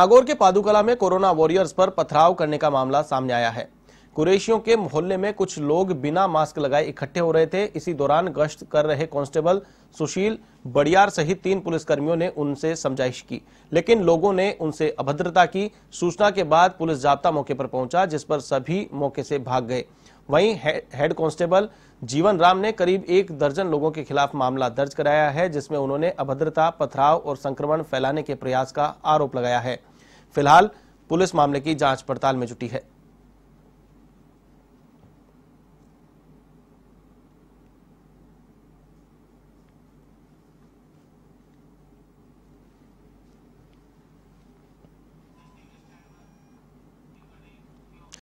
नागौर के पादुकला में corona warriors पर पथराव करने का मामला सामने आया है कुरेशियों के मोहल्ले में कुछ लोग बिना मास्क लगाए इकट्ठे हो रहे थे इसी दौरान गश्त कर रहे कांस्टेबल सुशील बड़ियार सहित तीन पुलिसकर्मियों ने उनसे समझाइश की लेकिन लोगों ने उनसे अभद्रता की सूचना के बाद पुलिस जाब्ता मौके पर पहुंचा जिस पर सभी मौके से भाग गए वहीं हेड कांस्टेबल जीवन राम ने करीब एक दर्जन लोगों के खिलाफ मामला दर्ज कराया है जिसमें उन्होंने अभद्रता पथराव और संक्रमण फैलाने के प्रयास का आरोप लगाया है फिलहाल पुलिस मामले की जांच पड़ताल में जुटी है